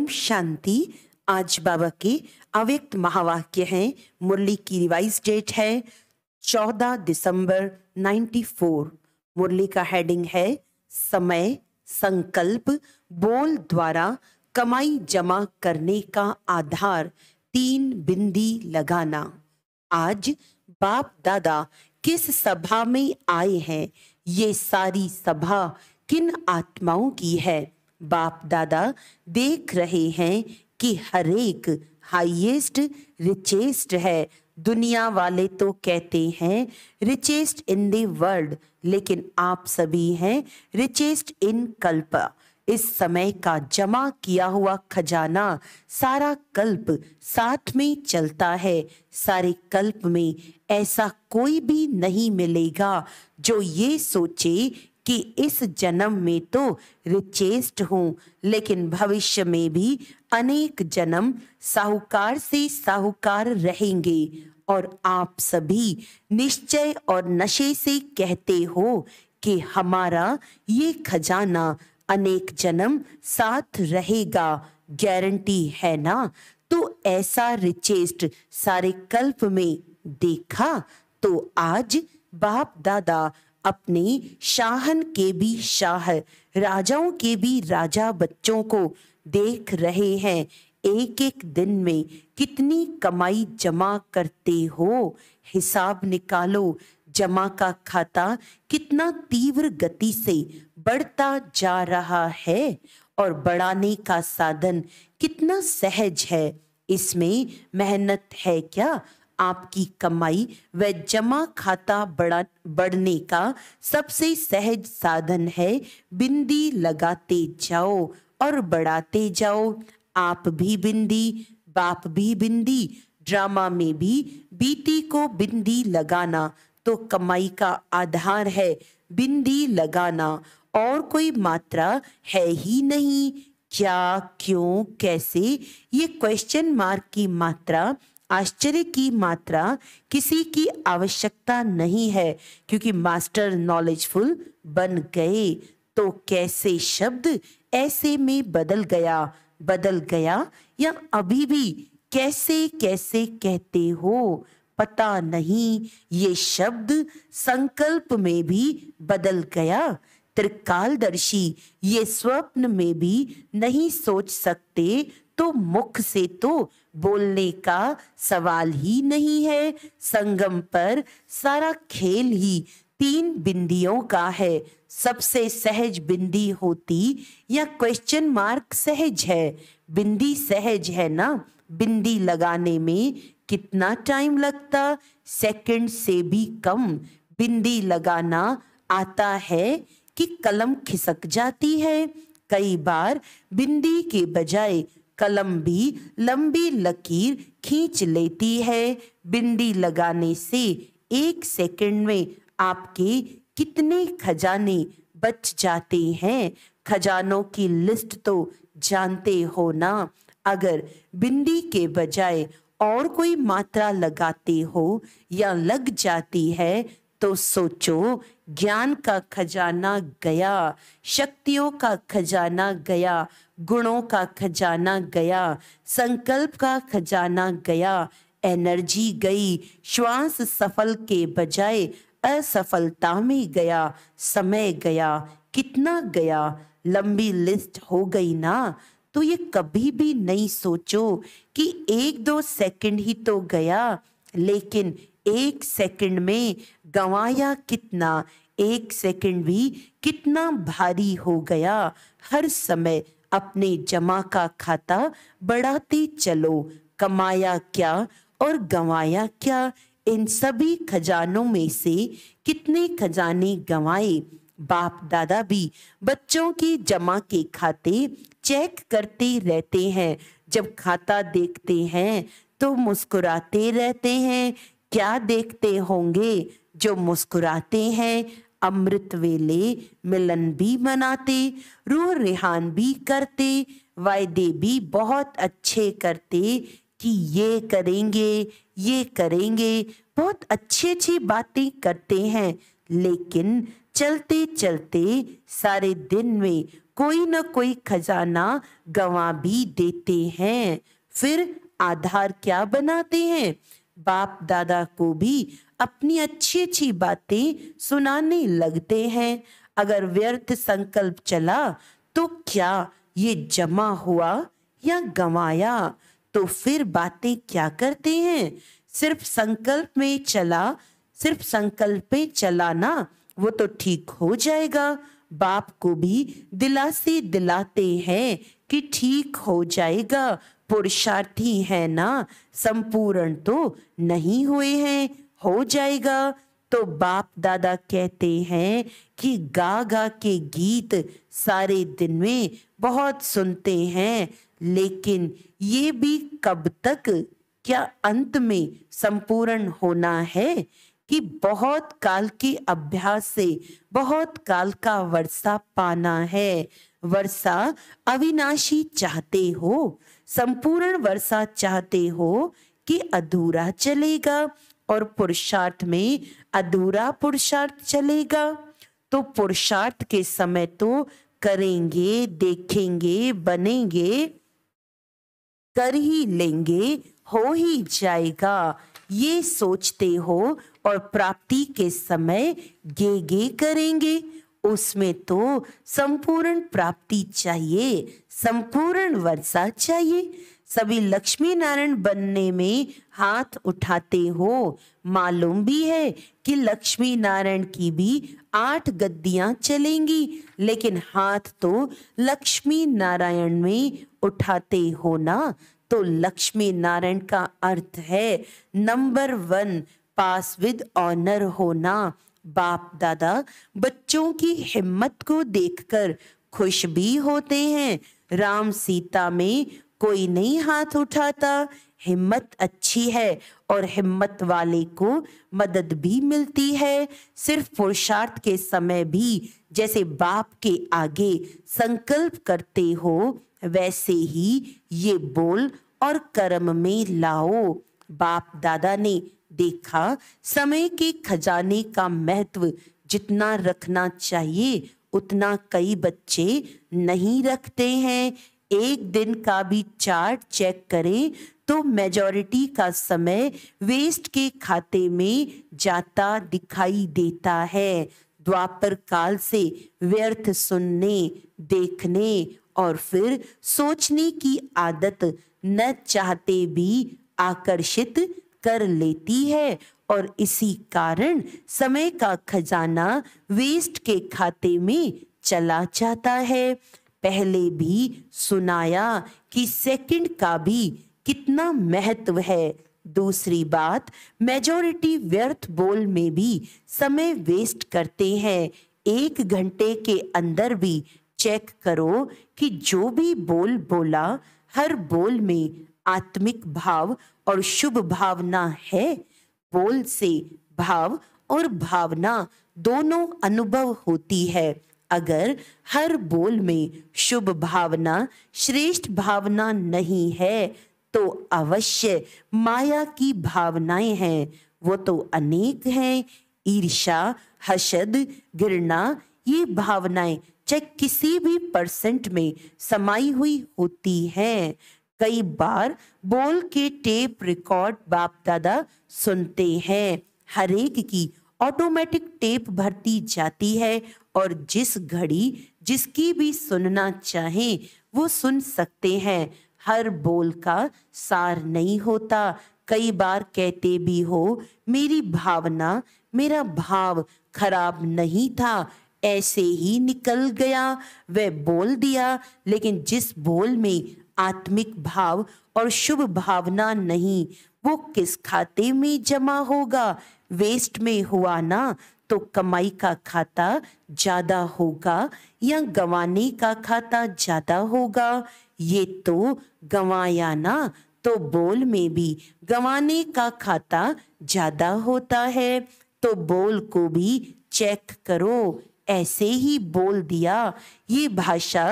ओम शांति आज बाबा के अव्यक्त महावाक्य हैं मुरली की रिवाइज डेट है 14 दिसंबर 94 मुरली का हेडिंग है समय संकल्प बोल द्वारा कमाई जमा करने का आधार तीन बिंदी लगाना आज बाप दादा किस सभा में आए हैं ये सारी सभा किन आत्माओं की है बाप दादा देख रहे हैं कि हरेक हाईएस्ट रिचेस्ट है दुनिया वाले तो कहते हैं रिचेस्ट इन द वर्ल्ड लेकिन आप सभी हैं रिचेस्ट इन कल्प इस समय का जमा किया हुआ खजाना सारा कल्प साथ में चलता है सारे कल्प में ऐसा कोई भी नहीं मिलेगा जो ये सोचे कि इस जन्म में तो रिचेस्ट हूँ लेकिन भविष्य में भी अनेक जन्म साहूकार से साहूकार रहेंगे और आप सभी निश्चय और नशे से कहते हो कि हमारा ये खजाना अनेक जन्म साथ रहेगा गारंटी है ना तो ऐसा रिचेस्ट सारे कल्प में देखा तो आज बाप दादा अपने शाहन के भी शाह राजाओं के भी राजा बच्चों को देख रहे हैं एक एक दिन में कितनी कमाई जमा करते हो हिसाब निकालो जमा का खाता कितना तीव्र गति से बढ़ता जा रहा है और बढ़ाने का साधन कितना सहज है इसमें मेहनत है क्या आपकी कमाई व जमा खाता बढ़ा बढ़ने का सबसे सहज साधन है बिंदी लगाते जाओ और बढ़ाते जाओ आप भी बिंदी बाप भी बिंदी ड्रामा में भी बीती को बिंदी लगाना तो कमाई का आधार है बिंदी लगाना और कोई मात्रा है ही नहीं क्या क्यों कैसे ये क्वेश्चन मार्क की मात्रा आश्चर्य की मात्रा किसी की आवश्यकता नहीं है क्योंकि मास्टर नॉलेजफुल बन गए तो कैसे शब्द ऐसे में बदल गया बदल गया या अभी भी कैसे कैसे कहते हो पता नहीं ये शब्द संकल्प में भी बदल गया त्रिकालदर्शी ये स्वप्न में भी नहीं सोच सकते तो मुख से तो बोलने का सवाल ही नहीं है संगम पर सारा खेल ही तीन बिंदियों का है सबसे सहज बिंदी होती या क्वेश्चन मार्क सहज है बिंदी सहज है ना बिंदी लगाने में कितना टाइम लगता सेकंड से भी कम बिंदी लगाना आता है कि कलम खिसक जाती है कई बार बिंदी के बजाय भी लंबी लकीर खींच लेती है बिंदी लगाने से एक सेकंड में आपके कितने खजाने बच जाते हैं खजानों की लिस्ट तो जानते हो ना अगर बिंदी के बजाय और कोई मात्रा लगाते हो या लग जाती है तो सोचो ज्ञान का खजाना गया शक्तियों का खजाना गया गुणों का खजाना गया संकल्प का खजाना गया एनर्जी गई श्वास सफल के बजाय असफलता में गया समय गया कितना गया लंबी लिस्ट हो गई ना तो ये कभी भी नहीं सोचो कि एक दो सेकंड ही तो गया लेकिन एक सेकंड में गंवाया कितना एक सेकंड भी कितना भारी हो गया हर समय अपने जमा का खाता बढ़ाते चलो कमाया क्या और गंवाया क्या इन सभी खजानों में से कितने खजाने गंवाए बाप दादा भी बच्चों की जमा के खाते चेक करते रहते हैं जब खाता देखते हैं तो मुस्कुराते रहते हैं क्या देखते होंगे जो मुस्कुराते हैं अमृत वेले मिलन भी मनाते रूह रिहान भी करते वायदे भी बहुत अच्छे करते कि ये करेंगे ये करेंगे बहुत अच्छी अच्छी बातें करते हैं लेकिन चलते चलते सारे दिन में कोई ना कोई खजाना गवा भी देते हैं फिर आधार क्या बनाते हैं बाप दादा को भी अपनी अच्छी अच्छी बातें सुनाने लगते हैं अगर व्यर्थ संकल्प चला तो क्या ये जमा हुआ या गंवाया तो फिर बातें क्या करते हैं सिर्फ संकल्प में चला सिर्फ संकल्प में चलाना वो तो ठीक हो जाएगा बाप को भी दिलासे दिलाते हैं कि ठीक हो जाएगा पुरुषार्थी है ना संपूर्ण तो नहीं हुए हैं हो जाएगा तो बाप दादा कहते हैं कि गा गा के गीत सारे दिन में बहुत सुनते हैं लेकिन ये भी कब तक क्या अंत में संपूर्ण होना है कि बहुत काल की अभ्यास से बहुत काल का वर्षा पाना है वर्षा अविनाशी चाहते हो संपूर्ण वर्षा चाहते हो कि अधूरा चलेगा और पुरुषार्थ में अधूरा पुरुषार्थ चलेगा तो पुरुषार्थ के समय तो करेंगे देखेंगे बनेंगे कर ही लेंगे हो ही जाएगा ये सोचते हो और प्राप्ति के समय गे गे करेंगे उसमें तो संपूर्ण प्राप्ति चाहिए संपूर्ण वर्षा चाहिए सभी लक्ष्मी नारायण बनने में हाथ उठाते हो मालूम भी है कि लक्ष्मी नारायण की भी आठ गद्दियां चलेंगी लेकिन हाथ तो लक्ष्मी नारायण में उठाते हो ना तो लक्ष्मी नारायण का अर्थ है number one pass with honour होना बाप दादा बच्चों की हिम्मत को देखकर खुश भी होते हैं राम सीता में कोई नहीं हाथ उठाता हिम्मत अच्छी है और हिम्मत वाले को मदद भी मिलती है सिर्फ पुरुषार्थ के समय भी जैसे बाप के आगे संकल्प करते हो वैसे ही ये बोल और कर्म में लाओ बाप दादा ने देखा समय के खजाने का महत्व जितना रखना चाहिए उतना कई बच्चे नहीं रखते हैं एक दिन का भी चार्ट चेक करें तो मेजॉरिटी का समय वेस्ट के खाते में जाता दिखाई देता है द्वापर काल से व्यर्थ सुनने देखने और फिर सोचने की आदत न चाहते भी आकर्षित कर लेती है और इसी कारण समय का खजाना वेस्ट के खाते में चला जाता है पहले भी सुनाया कि सेकंड का भी कितना महत्व है दूसरी बात मेजोरिटी व्यर्थ बोल में भी समय वेस्ट करते हैं एक घंटे के अंदर भी चेक करो कि जो भी बोल बोला हर बोल में आत्मिक भाव और शुभ भावना है बोल से भाव और भावना दोनों अनुभव होती है अगर हर बोल में शुभ भावना श्रेष्ठ भावना नहीं है तो अवश्य माया की भावनाएं हैं वो तो अनेक हैं ईर्षा हसद गिरना ये भावनाएं चाहे किसी भी परसेंट में समाई हुई होती हैं कई बार बोल के टेप रिकॉर्ड बाप दादा सुनते हैं हरेक की ऑटोमेटिक टेप भरती जाती है और जिस घड़ी जिसकी भी सुनना चाहे वो सुन सकते हैं हर बोल का सार नहीं होता कई बार कहते भी हो मेरी भावना मेरा भाव खराब नहीं था ऐसे ही निकल गया वह बोल दिया लेकिन जिस बोल में आत्मिक भाव और शुभ भावना नहीं वो किस खाते में जमा होगा वेस्ट में हुआ ना तो कमाई का खाता ज्यादा होगा या गंवाने का खाता ज्यादा होगा ये तो गंवाया ना तो बोल में भी गंवाने का खाता ज्यादा होता है तो बोल को भी चेक करो ऐसे ही बोल दिया ये भाषा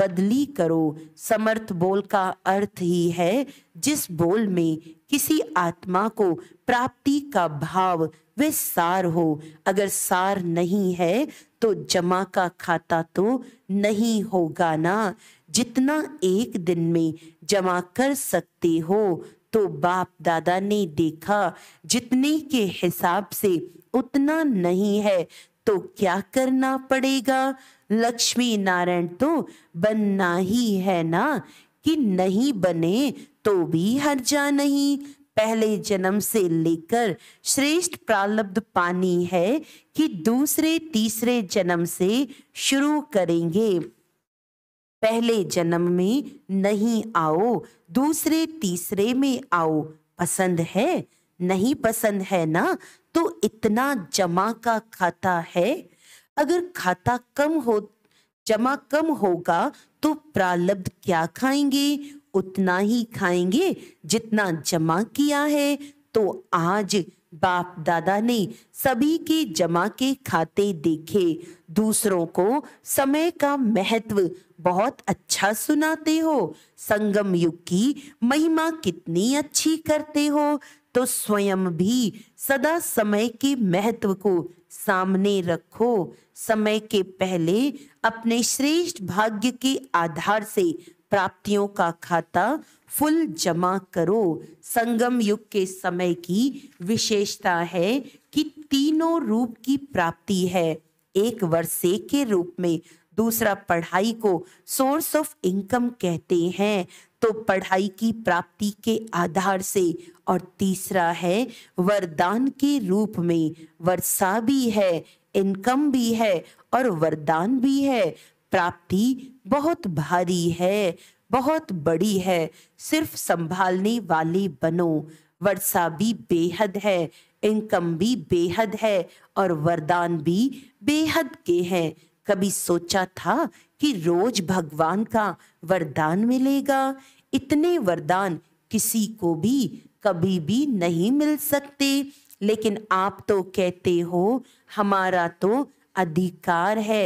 बदली करो समर्थ बोल का अर्थ ही है जिस बोल में किसी आत्मा को प्राप्ति का भाव वे सार हो अगर सार नहीं है तो जमा का खाता तो नहीं होगा ना जितना एक दिन में जमा कर सकते हो तो बाप दादा ने देखा जितने के हिसाब से उतना नहीं है तो क्या करना पड़ेगा लक्ष्मी नारायण तो बनना ही है ना कि नहीं बने तो भी हर्जा नहीं पहले जन्म से लेकर श्रेष्ठ प्रारब्ध पानी है कि दूसरे तीसरे जन्म से शुरू करेंगे पहले जन्म में नहीं आओ दूसरे तीसरे में आओ पसंद है नहीं पसंद है ना तो इतना जमा का खाता है अगर खाता कम हो जमा कम होगा तो प्रालब्ध क्या खाएंगे उतना ही खाएंगे जितना जमा किया है तो आज बाप दादा ने सभी के जमा के खाते देखे दूसरों को समय का महत्व बहुत अच्छा सुनाते हो संगम युग की महिमा कितनी अच्छी करते हो तो स्वयं भी सदा समय के महत्व को सामने रखो समय के पहले अपने श्रेष्ठ भाग्य के आधार से प्राप्तियों का खाता फुल जमा करो संगम युग के समय की विशेषता है कि तीनों रूप की प्राप्ति है एक वर्षे के रूप में दूसरा पढ़ाई को सोर्स ऑफ इनकम कहते हैं तो पढ़ाई की प्राप्ति के आधार से और तीसरा है वरदान के रूप में वर्षा भी है इनकम भी है और वरदान भी है प्राप्ति बहुत भारी है बहुत बड़ी है सिर्फ संभालने वाले बनो वर्षा भी बेहद है इनकम भी बेहद है और वरदान भी बेहद के हैं कभी सोचा था कि रोज भगवान का वरदान मिलेगा इतने वरदान किसी को भी कभी भी नहीं मिल सकते लेकिन आप तो कहते हो हमारा तो अधिकार है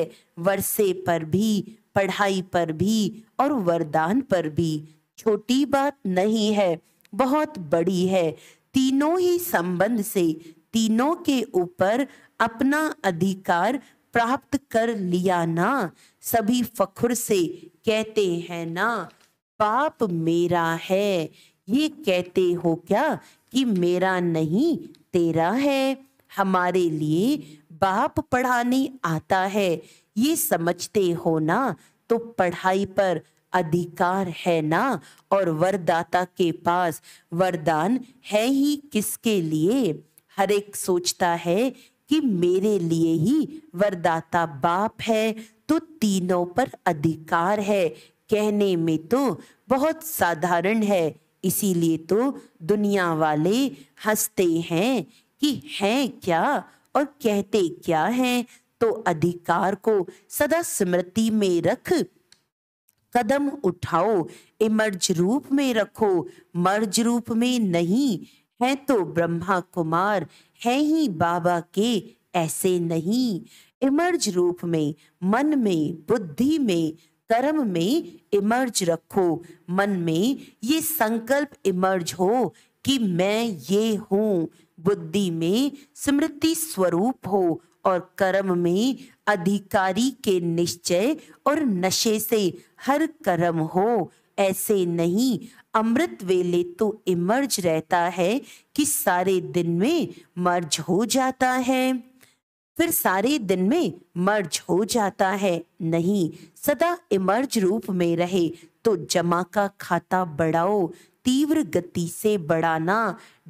वर्षे पर भी पढ़ाई पर भी और वरदान पर भी छोटी बात नहीं है बहुत बड़ी है तीनों ही संबंध से तीनों के ऊपर अपना अधिकार प्राप्त कर लिया ना सभी फखुर से कहते हैं ना पाप मेरा है ये कहते हो क्या कि मेरा नहीं तेरा है हमारे लिए बाप पढ़ाने आता है ये समझते हो ना तो पढ़ाई पर अधिकार है ना और वरदाता के पास वरदान है ही किसके लिए हर एक सोचता है कि मेरे लिए ही वरदाता बाप है तो तीनों पर अधिकार है कहने में तो बहुत साधारण है इसीलिए तो दुनिया वाले हंसते हैं कि हैं क्या और कहते क्या हैं तो अधिकार को सदा स्मृति में रख कदम उठाओ इमर्ज रूप में रखो मर्ज रूप में नहीं है तो ब्रह्मा कुमार है ही बाबा के ऐसे नहीं इमर्ज रूप में मन में बुद्धि में कर्म में इमर्ज रखो मन में ये संकल्प इमर्ज हो कि मैं ये हूँ बुद्धि में स्मृति स्वरूप हो और कर्म में अधिकारी के निश्चय और नशे से हर कर्म हो ऐसे नहीं अमृत वेले तो इमर्ज रहता है कि सारे दिन में मर्ज हो जाता है फिर सारे दिन में मर्ज हो जाता है नहीं सदा इमर्ज रूप में रहे तो जमा का खाता बढ़ाओ तीव्र गति से बढ़ाना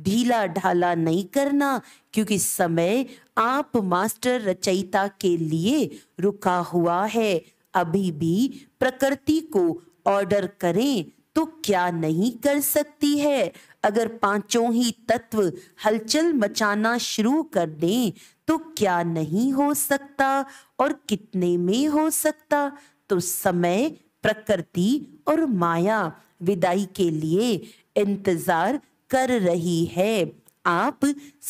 ढीला ढाला नहीं करना क्योंकि समय आप मास्टर रचयिता के लिए रुका हुआ है अभी भी प्रकृति को ऑर्डर करें तो क्या नहीं कर सकती है अगर पांचों ही तत्व हलचल मचाना शुरू कर दें तो क्या नहीं हो सकता और कितने में हो सकता तो समय प्रकृति और माया विदाई के लिए इंतजार कर रही है आप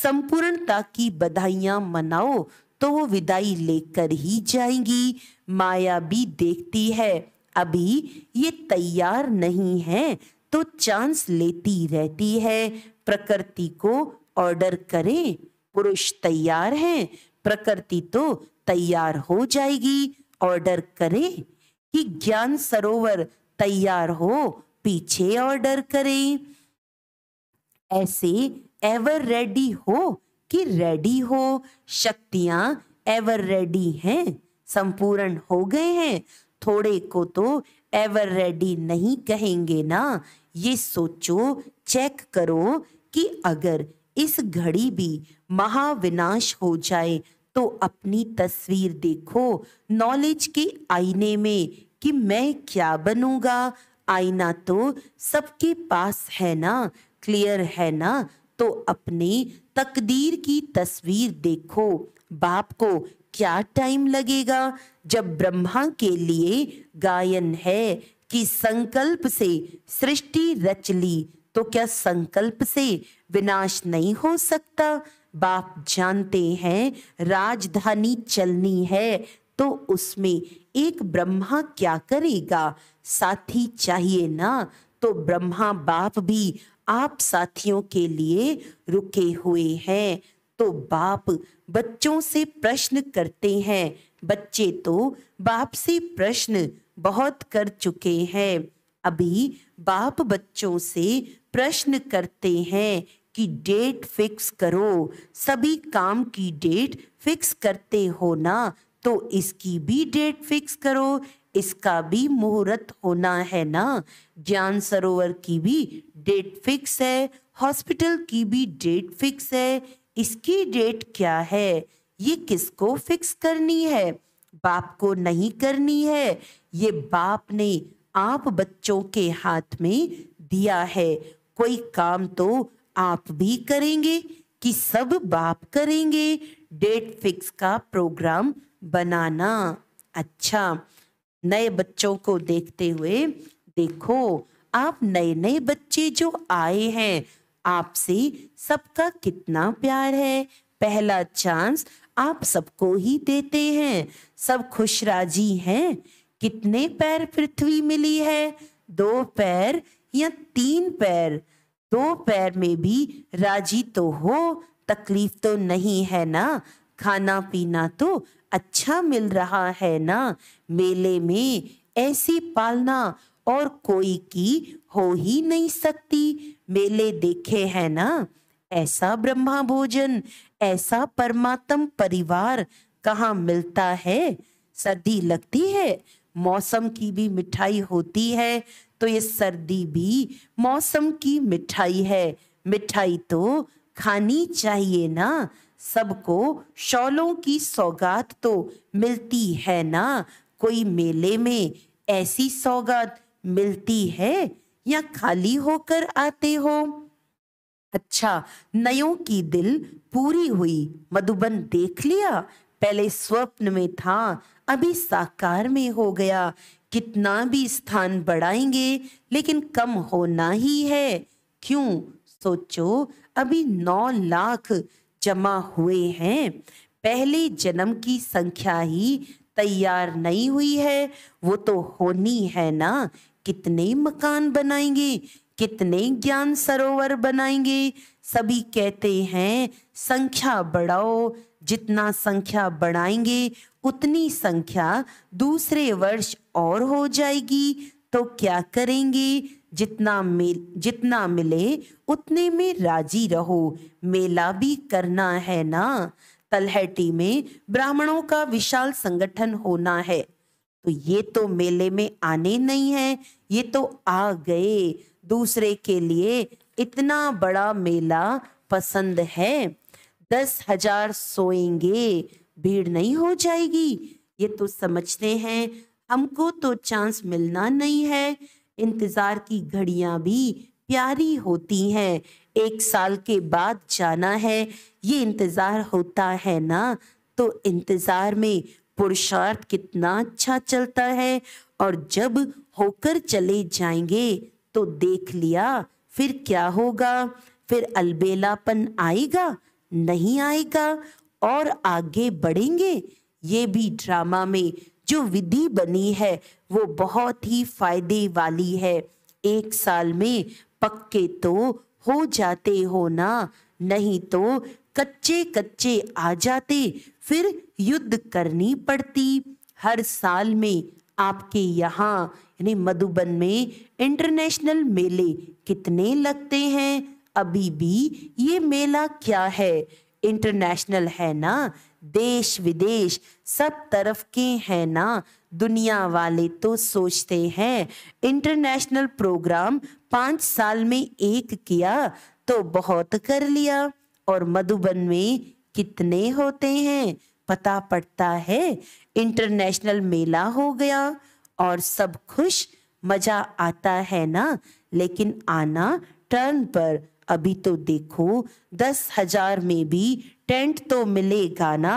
संपूर्णता की बधाइयां मनाओ तो वो विदाई लेकर ही जाएंगी माया भी देखती है अभी ये तैयार नहीं है तो चांस लेती रहती है प्रकृति को ऑर्डर करें पुरुष तैयार है प्रकृति तो तैयार हो जाएगी ऑर्डर करें कि ज्ञान सरोवर तैयार हो पीछे ऑर्डर करें ऐसे एवर रेडी हो कि रेडी हो शक्तियां एवर रेडी हैं संपूर्ण हो गए हैं थोड़े को तो एवर रेडी नहीं कहेंगे ना ये सोचो चेक करो कि अगर इस घड़ी भी महाविनाश हो जाए तो अपनी तस्वीर देखो नॉलेज के आईने में कि मैं क्या बनूंगा आईना तो सबके पास है ना क्लियर है ना तो अपनी तकदीर की तस्वीर देखो बाप को क्या टाइम लगेगा जब ब्रह्मा के लिए गायन है कि संकल्प से सृष्टि रच ली तो क्या संकल्प से विनाश नहीं हो सकता बाप जानते हैं राजधानी चलनी है तो उसमें एक ब्रह्मा क्या करेगा साथी चाहिए ना तो ब्रह्मा बाप भी आप साथियों के लिए रुके हुए हैं तो बाप बच्चों से प्रश्न करते हैं बच्चे तो बाप से प्रश्न बहुत कर चुके हैं अभी बाप बच्चों से प्रश्न करते हैं कि डेट फिक्स करो सभी काम की डेट फिक्स करते हो ना तो इसकी भी डेट फिक्स करो इसका भी मुहूर्त होना है ना ज्ञान सरोवर की भी डेट फिक्स है हॉस्पिटल की भी डेट फिक्स है इसकी डेट क्या है ये किसको फिक्स करनी है बाप को नहीं करनी है ये बाप ने आप बच्चों के हाथ में दिया है कोई काम तो आप भी करेंगे कि सब बाप करेंगे डेट फिक्स का प्रोग्राम बनाना अच्छा नए बच्चों को देखते हुए देखो आप नए नए बच्चे जो आए हैं आपसे सबका कितना प्यार है पहला चांस आप सबको ही देते हैं सब खुश राजी हैं कितने पैर पृथ्वी मिली है दो पैर या तीन पैर दो पैर में भी राजी तो हो तकलीफ तो नहीं है ना खाना पीना तो अच्छा मिल रहा है ना मेले में ऐसी पालना और कोई की हो ही नहीं सकती मेले देखे है ना ऐसा ब्रह्मा भोजन ऐसा परमात्म परिवार कहाँ मिलता है सर्दी लगती है मौसम की भी मिठाई होती है तो ये सर्दी भी मौसम की मिठाई है मिठाई तो खानी चाहिए ना सबको शॉलों की सौगात तो मिलती है ना कोई मेले में ऐसी सौगात मिलती है या खाली होकर आते हो अच्छा नयों की दिल पूरी हुई मधुबन देख लिया पहले स्वप्न में था अभी साकार में हो गया कितना भी स्थान बढ़ाएंगे लेकिन कम होना ही है क्यों सोचो अभी नौ लाख जमा हुए हैं पहले जन्म की संख्या ही तैयार नहीं हुई है वो तो होनी है ना कितने मकान बनाएंगे कितने ज्ञान सरोवर बनाएंगे सभी कहते हैं संख्या बढ़ाओ जितना संख्या बढ़ाएंगे उतनी संख्या दूसरे वर्ष और हो जाएगी तो क्या करेंगे जितना मिल जितना मिले उतने में राजी रहो मेला भी करना है ना तलहटी में ब्राह्मणों का विशाल संगठन होना है तो ये तो मेले में आने नहीं है ये तो आ गए दूसरे के लिए इतना बड़ा मेला पसंद है दस हजार सोएंगे भीड़ नहीं हो जाएगी ये तो समझते हैं हमको तो चांस मिलना नहीं है इंतजार की घड़ियां भी प्यारी होती हैं एक साल के बाद जाना है ये इंतज़ार होता है ना तो इंतज़ार में पुरुषार्थ कितना अच्छा चलता है और जब होकर चले जाएंगे तो देख लिया फिर क्या होगा फिर अलबेलापन आएगा नहीं आएगा और आगे बढ़ेंगे ये भी ड्रामा में जो विधि बनी है वो बहुत ही फायदे वाली है एक साल में पक्के तो हो जाते हो ना नहीं तो कच्चे कच्चे आ जाते फिर युद्ध करनी पड़ती हर साल में आपके यहाँ यानी मधुबन में इंटरनेशनल मेले कितने लगते हैं अभी भी ये मेला क्या है इंटरनेशनल है ना देश विदेश सब तरफ के हैं ना दुनिया वाले तो सोचते हैं इंटरनेशनल प्रोग्राम पाँच साल में एक किया तो बहुत कर लिया और मधुबन में कितने होते हैं पता पड़ता है इंटरनेशनल मेला हो गया और सब खुश मजा आता है ना लेकिन आना टर्न पर अभी तो देखो दस हजार में भी टेंट तो मिलेगा ना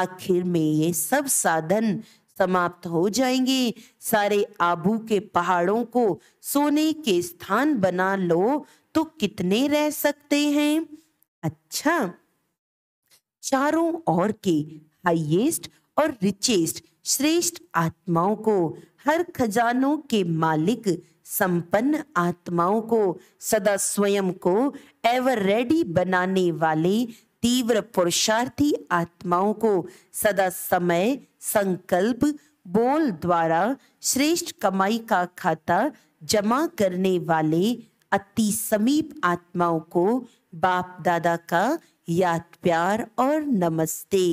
आखिर में ये सब साधन समाप्त हो जाएंगे सारे आबू के पहाड़ों को सोने के स्थान बना लो तो कितने रह सकते हैं अच्छा चारों ओर के हाईएस्ट और रिचेस्ट श्रेष्ठ आत्माओं को हर खजानों के मालिक संपन्न आत्माओं को सदा स्वयं को एवर रेडी बनाने वाले तीव्र पुरुषार्थी आत्माओं को सदा समय संकल्प बोल द्वारा श्रेष्ठ कमाई का खाता जमा करने वाले अति समीप आत्माओं को बाप दादा का याद प्यार और नमस्ते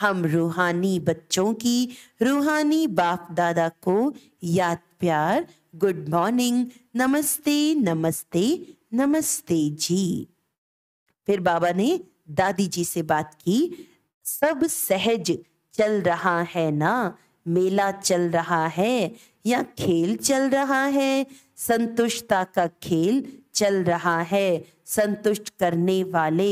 हम रूहानी बच्चों की रूहानी बाप दादा को याद प्यार गुड मॉर्निंग नमस्ते नमस्ते नमस्ते जी फिर बाबा ने दादी जी से बात की सब सहज चल रहा है ना मेला चल रहा है या खेल चल रहा है संतुष्टता का खेल चल रहा है संतुष्ट करने वाले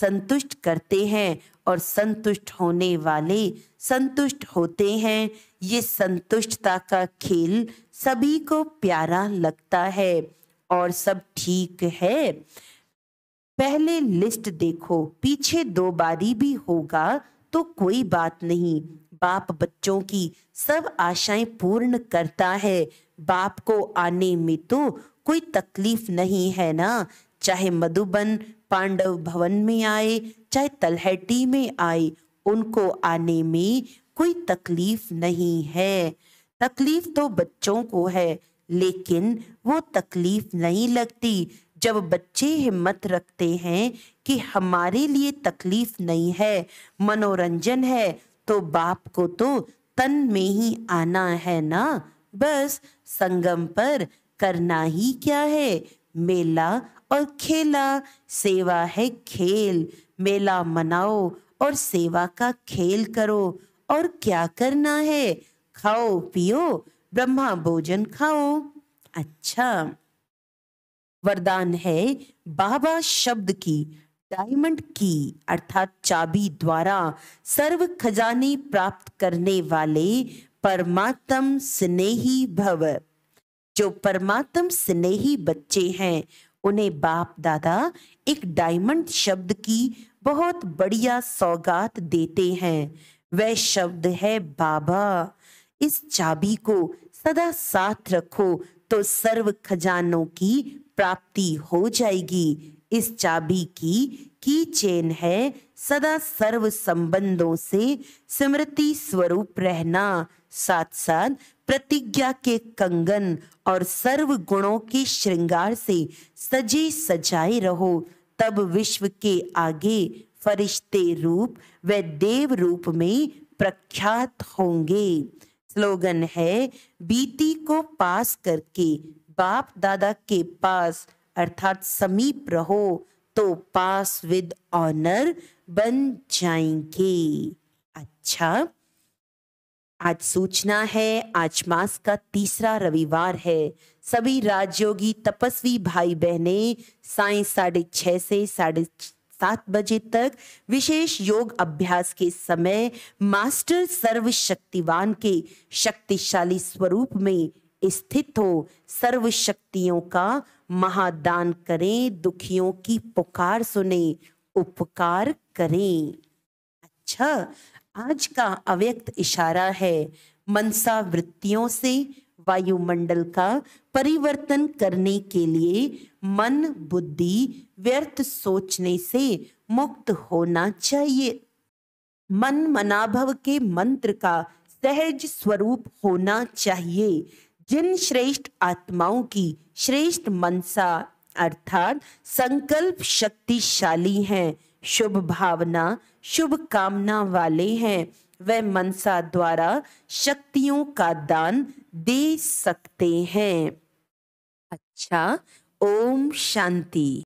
संतुष्ट करते हैं और संतुष्ट होने वाले संतुष्ट होते हैं ये संतुष्टता का खेल सभी को प्यारा लगता है और सब ठीक है पहले लिस्ट देखो पीछे दो बारी भी होगा तो कोई बात नहीं बाप बच्चों की सब आशाएं पूर्ण करता है बाप को आने में तो कोई तकलीफ नहीं है ना चाहे मधुबन पांडव भवन में आए चाहे तलहटी में आए उनको आने में कोई तकलीफ नहीं है तकलीफ तो बच्चों को है लेकिन वो तकलीफ नहीं लगती जब बच्चे हिम्मत रखते हैं कि हमारे लिए तकलीफ नहीं है मनोरंजन है तो बाप को तो तन में ही आना है ना बस संगम पर करना ही क्या है मेला और खेला सेवा है खेल मेला मनाओ और सेवा का खेल करो और क्या करना है खाओ पियो ब्रह्मा भोजन खाओ अच्छा वरदान है बाबा शब्द की डायमंड की अर्थात चाबी द्वारा सर्व खजाने प्राप्त करने वाले परमात्म स्नेही भव जो परमात्म स्नेही बच्चे हैं उन्हें बाप दादा एक डायमंड शब्द की बहुत बढ़िया सौगात देते हैं वह शब्द है बाबा इस चाबी को सदा साथ रखो तो सर्व खजानों की प्राप्ति हो जाएगी इस चाबी की की चेन है सदा सर्व संबंधों से स्मृति स्वरूप रहना साथ साथ प्रतिज्ञा के कंगन और सर्व गुणों के श्रृंगार से सजे सजाए रहो तब विश्व के आगे फरिश्ते रूप व देव रूप में प्रख्यात होंगे स्लोगन है बीती को पास करके बाप दादा के पास अर्थात समीप रहो तो पास विद ऑनर बन जाएंगे अच्छा आज सूचना है आज मास का तीसरा रविवार है सभी राजयोगी तपस्वी भाई बहने साय साढ़े छह से साढ़े सात बजे तक विशेष योग अभ्यास के समय मास्टर सर्वशक्तिवान के शक्तिशाली स्वरूप में स्थित हो सर्व शक्तियों का महादान करें दुखियों की पुकार सुने उपकार करें अच्छा आज का अव्यक्त इशारा है मनसा वृत्तियों से वायुमंडल का परिवर्तन करने के लिए मन बुद्धि व्यर्थ सोचने से मुक्त होना चाहिए मन मनाभव के मंत्र का सहज स्वरूप होना चाहिए जिन श्रेष्ठ आत्माओं की श्रेष्ठ मनसा अर्थात संकल्प शक्तिशाली हैं शुभ भावना शुभ कामना वाले हैं वह मनसा द्वारा शक्तियों का दान दे सकते हैं अच्छा ओम शांति